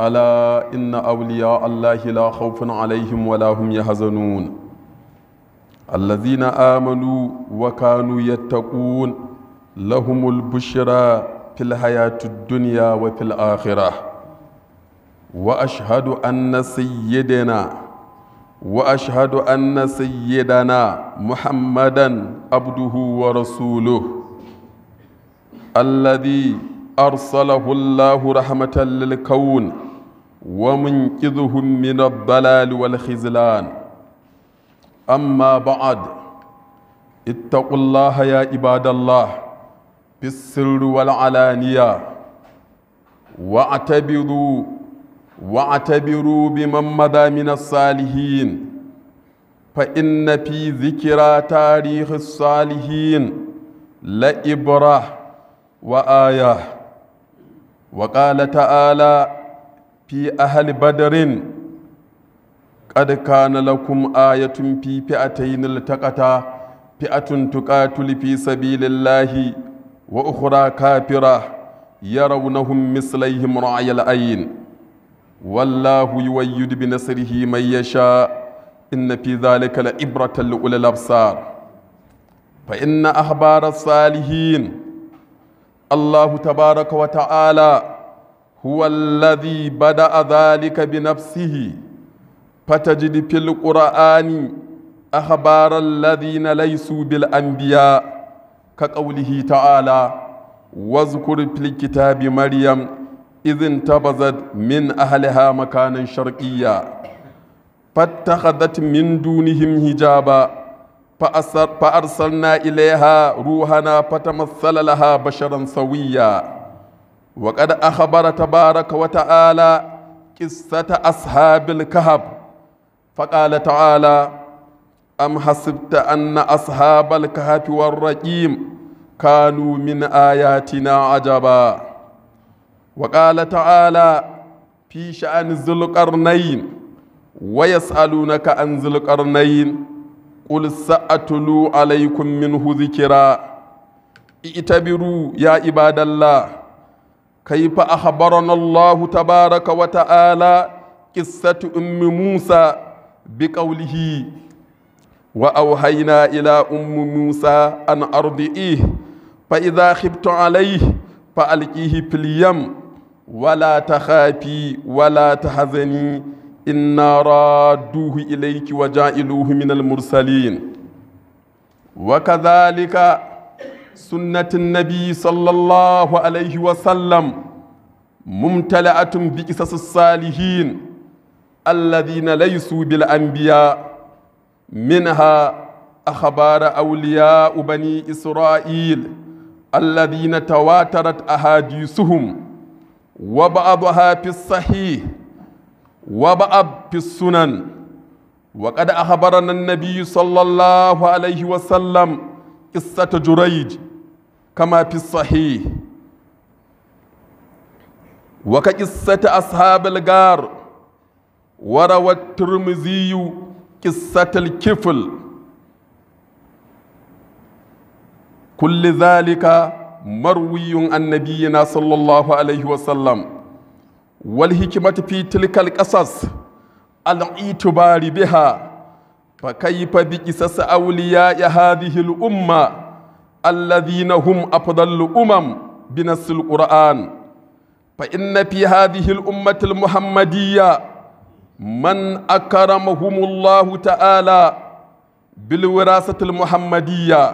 ألا إن أولياء الله لا خوف عليهم ولا هم يحزنون الذين آمنوا وكانوا يتقون لهم البشرى في الحياة الدنيا وفي الآخرة وأشهد أن سيدنا وأشهد أن سيدنا محمدا عبده ورسوله الذي أرسله الله رحمة للكون ومنقذهم من الضلال والخزلان أما بعد اتقوا الله يا عباد الله في السر والعلانية واعتبروا واعتبروا بمن مضى من الصالحين فإن في ذكرى تاريخ الصالحين لإبرة وآية وقال تعالى fi ahli badarin qad kana lakum ayatun fi fi'atayn iltaqata fi'atun tuqatul fi sabilillahi wa ukhra kafira yarawnahum mislaihim ra'yal ayn wallahu yuwayyidu bi nasrihi man yasha inna fi dhalika la ibratan li ulil absar fa inna ahbara salihin الله تبارك وتعالى هو الذي بدأ ذلك بنفسه فتجد في القرآن أخبار الذين ليسوا بالأنبياء كقوله تعالى واذكر في الكتاب مريم إذ انتبذت من أهلها مكانا شرقيا فاتخذت من دونهم هجابا فأرسلنا إليها روحنا فتمثل لها بشرا سويا wa qad akhbara tabaraka wa ta'ala qissata ashabil kahf فقال تعالى أم حسبت أن أصحاب الكهف والرقيم كانوا من آياتنا عجبا وقال تعالى في شأن ذي القرنين ويسألونك عن ذي القرنين قل سأتلو عليكم منه ذكرا اعتبروا يا عباد الله كيف أخبرنا الله تبارك وتعالى قصة أم موسى بقوله وأوحينا إلى أم موسى أن أرضئيه فإذا خبت عليه فألقيه في اليم ولا تخافي ولا تحزني إنا رادوه إليك وجائلوه من المرسلين وكذلك سنة النبي صلى الله عليه وسلم ممتلئة بقصص الصالحين الذين ليسوا بالأنبياء منها أخبار أولياء بني إسرائيل الذين تواترت أحاديثهم وبعضها في الصحيح وبعض في السنن وقد أخبرنا النبي صلى الله عليه وسلم kissata jurayji kama fi sahih wa ka kissata ashabul gar wa rawa tirmidhi kissatal kifl kulli dhalika marwiyun annabiyina sallallahu alayhi wa sallam wal hikmatu fi tilkal qasas al itibari biha fa kaifa bi qisas awliya ya hadhihi al umma alladhina hum afdalul umam bi nas al qur'an fa inna fi hadhihi al ummati al muhammadiyya man akramahumullahu ta'ala bil wirasati al muhammadiyya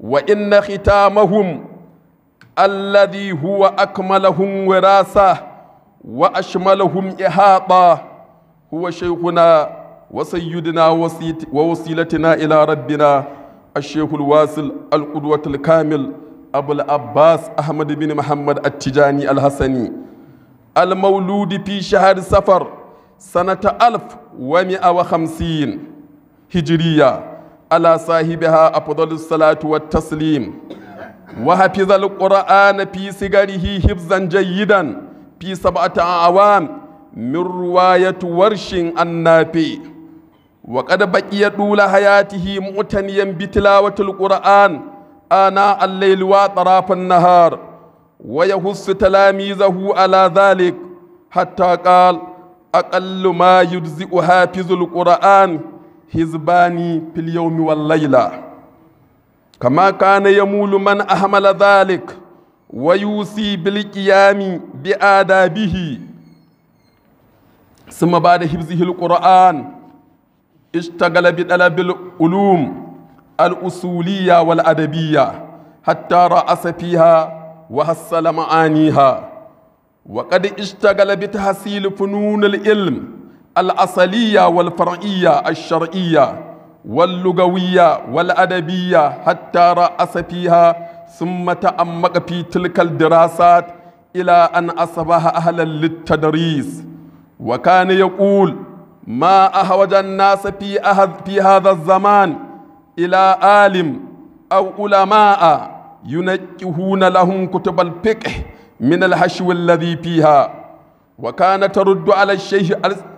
wa inna khitamahum الذي هو wa وراسة وأشملهم إحاطة هو شيخنا وسيدنا ووسيلتنا إلى ربنا الشيخ الواصل القدوة الكامل أبو العباس أحمد بن محمد التجاني الحسني المولود في شهر سفر سنة ألف ومئة وخمسين هجرية على صاحبها أفضل الصلاة والتسليم وحفظ القرآن في سجره حفظا جيدا في سبعة أعوام من رواية ورش النافي وقد بقي طول حياته معتنيا بتلاوة القرآن آناء الليل وأطراف النهار ويحث تلاميذه على ذلك حتى قال أقل ما يجزئ حافظ القرآن حزباني في اليوم والليلة كما كان يمول من أهمل ذلك ويوصي بالقيام بآدابه ثم بعد حفظه القرآن اشتغل بطلب العلوم الأصولية والأدبية حتى رأس فيها وحصل معانيها وقد اشتغل بتحصيل فنون العلم الأصلية والفرعية الشرعية واللغوية والأدبية حتى رأس فيها ثم تعمق في تلك الدراسات إلى أن أصبح أهلا للتدريس وكان يقول ما أهوج الناس في, في هذا الزمان إلى عالم أو علماء ينجهون لهم كتب الفقه من الهشو الذي فيها وكان ترد على الشيخ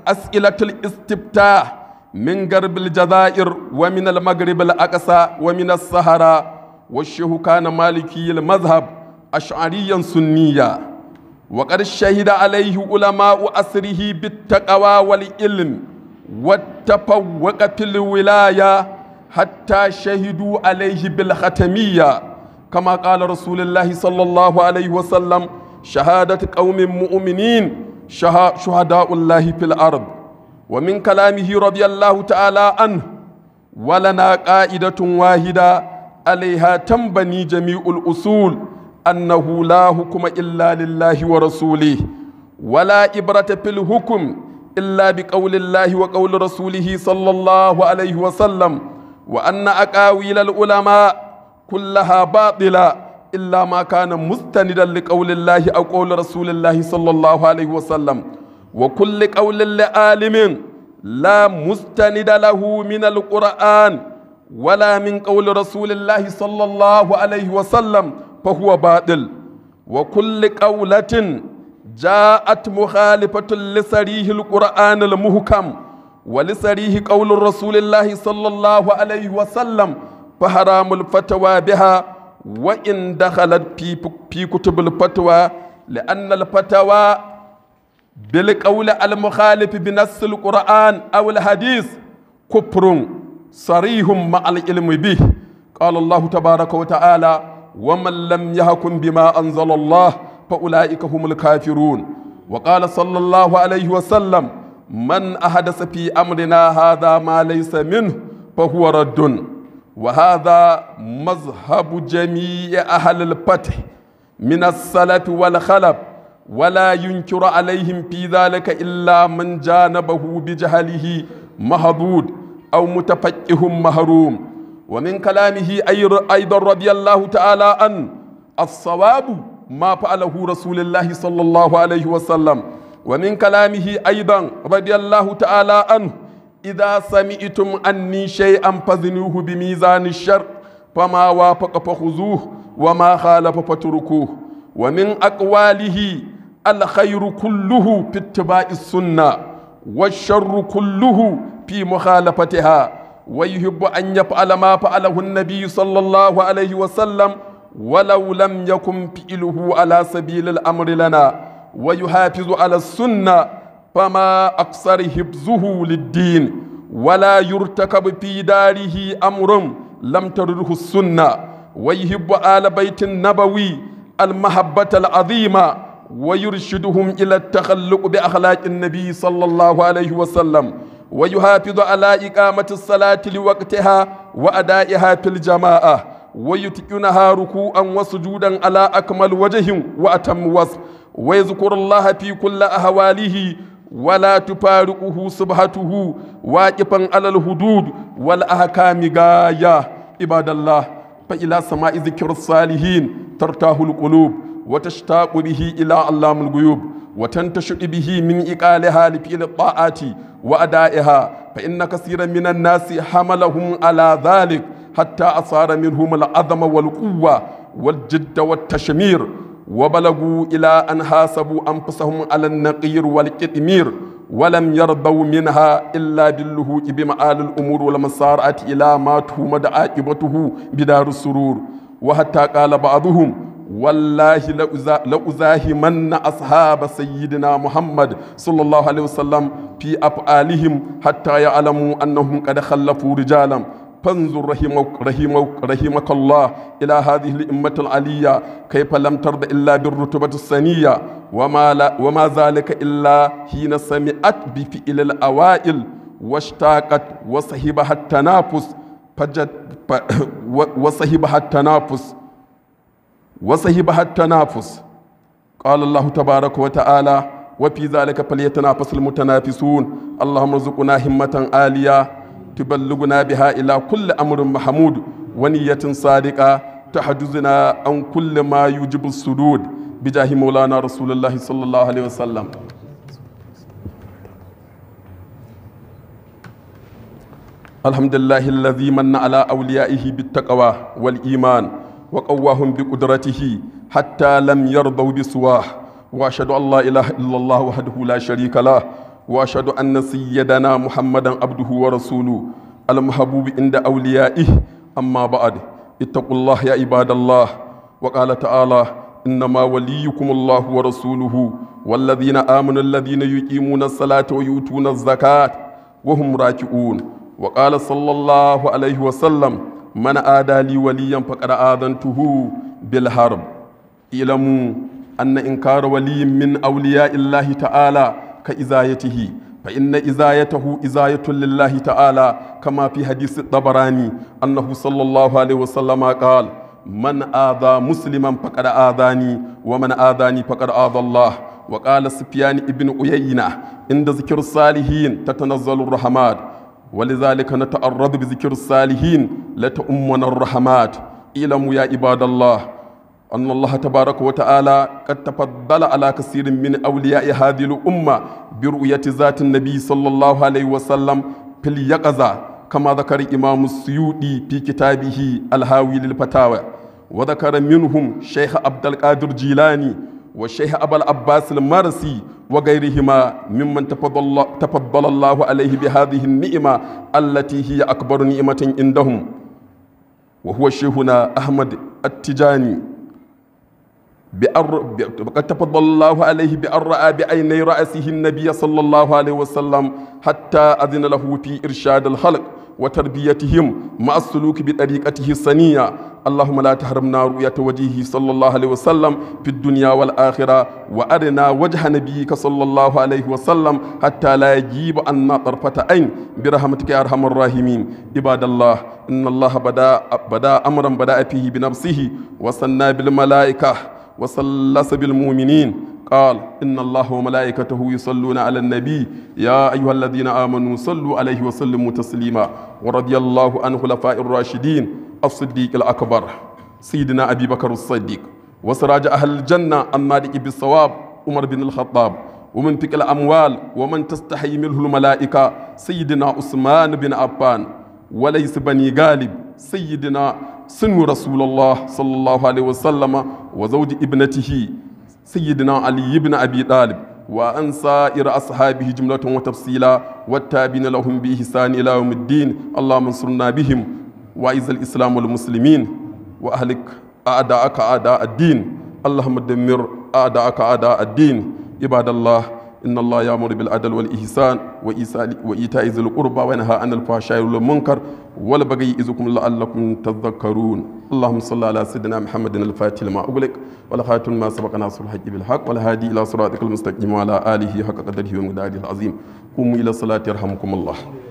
أسئلة الاستبتاء من غرب الجزائر ومن المغرب الأقصى ومن الصحراء والشيخ كان مالكي المذهب أشعريا سنيا وقد شهد عليه علماء أسره بالتقوى والعلم والتفوق في الولاية حتى شهدوا عليه بالختمية كما قال رسول الله صلى الله عليه وسلم شهادة قوم مؤمنين شهداء الله في الأرض ومن كلامه رضي الله تعالى عنه ولنا قائدة واحدة عليها تنبني جميع الأصول annahu la hukuma illa lillahi wa rasuli wala ibrata fil hukum illa bi qaulillahi wa qauli rasulih sallallahu alaihi wa sallam wa anna aqawil al ulama kullaha batila illa ma kana mustanidan li qaulillahi aw qauli rasulillahi sallallahu alaihi wa sallam wa kulli qaulin li alimin لا مستند له من القرآن ولا من قول رسول الله صلى الله عليه وسلم fahuwa baɗil wa kulli ƙaulatin ja'at mukhalifatun lisarihi alqur'an almuhkam wa lisarihi qawlur rasulillahi sallallahu alaihi wa sallam fa haramul fatwa biha wa in dakhalat fi kutubul fatwa لأن الفتوى بالقول المخالف بنص القرآن أو الحديث كفر صريح مع العلم به قال الله تبارك وتعالى ومن لم يحكم بما أنزل الله فأولئك هم الكافرون وقال صلى الله عليه وسلم من أحدث في أمرنا هذا ما ليس منه فهو رد وهذا مذهب جميع أهل الفتح من السلف والخلف ولا ينكر عليهم في ذلك إلا من جانبه بجهله مهضود أو متفقه مهروم ومن كلامه أيضا رضي الله تعالى أن الصواب ما فعله رسول الله صلى الله عليه وسلم ومن كلامه أيضا رضي الله تعالى أن إذا سمعتم أني شيئا فزنوه بميزان الشر فما وافق فخذوه وما خالف فتركوه ومن أقواله الخير كله في اتباع السنة والشر كله في مخالفتها ويحب أن يفعل ما فعله النبي صلى الله عليه وسلم ولو لم يكن فعله على سبيل الأمر لنا ويحافظ على السنة فما أقصر حفظه للدين ولا يرتكب في داره أمر لم ترده السنة ويحب آل بيت النبوي المحبة العظيمة ويرشدهم إلى التخلق بأخلاق النبي صلى الله عليه وسلم wa yuhafizu ala iqamati salati liwaqtiha wa ada'iha fil jama'a wa haruku ruku'an wa sujudan ala akmal wajhin wa atam wasf wa yadhkurullaha fi kulli ahwalihi ولا تفارقه سبحته واقفا على الحدود والأحكام غاية عباد الله فإلى سماء ذكر الصالحين ترتاح القلوب وتشتاق به إلى علام الغيوب وتنتشئ به من إقالها لفعل الطاعات وأدائها فإن كثيرا من الناس حملهم على ذلك حتى أصار منهم العظم والقوة والجد والتشمير وبلغوا إلى أن حاسبوا أنفسهم على النقير والكتمير ولم يرضوا منها إلا باللهوك بمعال الأمور والمسارعة إلى ما تهمد عاقبته بدار السرور وحتى قال بعضهم wallahi la'uzahi manna ashaba sayyidina muhammad sallallahu alaihi wasallam fi af'alihim hatta ya'lamu annahum qad khallafu rijalan فانظر رحمك رحمك رحمك الله إلى هذه الأمة العلية كيف لم ترد إلا بالرتبة السنية وما, لا وما ذلك إلا حين سمعت بفعل الأوائل واشتاقت وصحبها التنافس فجد وصحبها التنافس وصحب التنافس قال الله تبارك وتعالى وفي ذلك فليتنافس المتنافسون اللهم ارزقنا همة عالية تبلغنا بها إلى كل أمر محمود ونية صادقة تحجزنا عن كل ما يجب السدود بجاه مولانا رسول الله صلى الله عليه وسلم الحمد لله الذي من على أوليائه بالتقوى والإيمان وقواهم بقدرته حتى لم يرضوا بسواه وأشهد أن لا إله إلا الله وحده لا شريك له وأشهد أن سيدنا محمدا عبده ورسوله المحبوب عند أوليائه أما بعد اتقوا الله يا عباد الله وقال تعالى إنما وليكم الله ورسوله والذين آمنوا الذين يقيمون الصلاة ويؤتون الزكاة وهم راكعون وقال صلى الله عليه وسلم man adali waliyan tuhu adantuhu bil harb ilamu anna inkara waliyin min awliya illahi ta'ala ka izayatihi fa inna izayatahu izayatun lillahi ta'ala kamafi fi hadisi tabarani annahu sallallahu alaihi wasallama qala man adha musliman faqad adani wa man adani faqad adallah وقال سفيان ابن أيينة عند ذكر الصالحين تتنزل الرحمات ولذلك نتعرض بذكر الصالحين لتؤمنا الرحمات اعلموا يا عباد الله أن الله تبارك وتعالى قد تفضل على كثير من أولياء هذه الأمة برؤية ذات النبي صلى الله عليه وسلم في اليقظة كما ذكر إمام السيوطي في كتابه الهاوي للفتاوى وذكر منهم شيخ عبد القادر جيلاني وشيخ أبا العباس المارسي وغيرهما ممن تفضل الله عليه بهذه النعمة التي هي أكبر نعمة عندهم وهو شيخنا أحمد التجاني بأر... وقد تفضل الله عليه بأن رأى بعيني رأسه النبي صلى الله عليه وسلم حتى أذن له في إرشاد الخلق وتربيتهم مع السلوك بطريقته الصنيعة اللهم لا تحرمنا رؤية وجهه صلى الله عليه وسلم في الدنيا والآخرة وأرنا وجه نبيك صلى الله عليه وسلم حتى لا يجيب عنا طرفة عين برحمتك يا أرحم الراحمين عباد الله إن الله بدأ بدأ أمرا بدأ فيه بنفسه وصلنا بالملائكة وصلص بالمؤمنين قال إن الله وملائكته يصلون على النبي يا أيها الذين آمنوا صلوا عليه وسلموا تسليما ورضي الله عن خلفاء الراشدين الصديق الأكبر سيدنا أبي بكر الصديق وسراج أهل الجنة المالك بالصواب عمر بن الخطاب ومن تلك الأموال ومن تستحي منه الملائكة سيدنا عثمان بن عفان وليس بني غالب سيدنا سن رسول الله صلى الله عليه وسلم وزوج ابنته سيدنا علي بن أبي طالب وأن سائر أصحابه جملة وتفصيلا والتابين لهم بإحسان إلى يوم الدين اللهم انصرنا بهم وعز الإسلام والمسلمين وأهلك أعداءك أعداء الدين اللهم دمر أعداءك أعداء الدين عباد الله إن الله يأمر بالعدل والإحسان وإيتاء ذي القربى وينهى عن الفحشاء والمنكر والبغي يعظكم لعلكم تذكرون اللهم صل على سيدنا محمد الفاتح لما أغلق والخاتم ما سبق ناصر الحق بالحق والهادي إلى صراطك المستقيم وعلى آله حق قدره ومقداره العظيم قوموا إلى الصلاة يرحمكم الله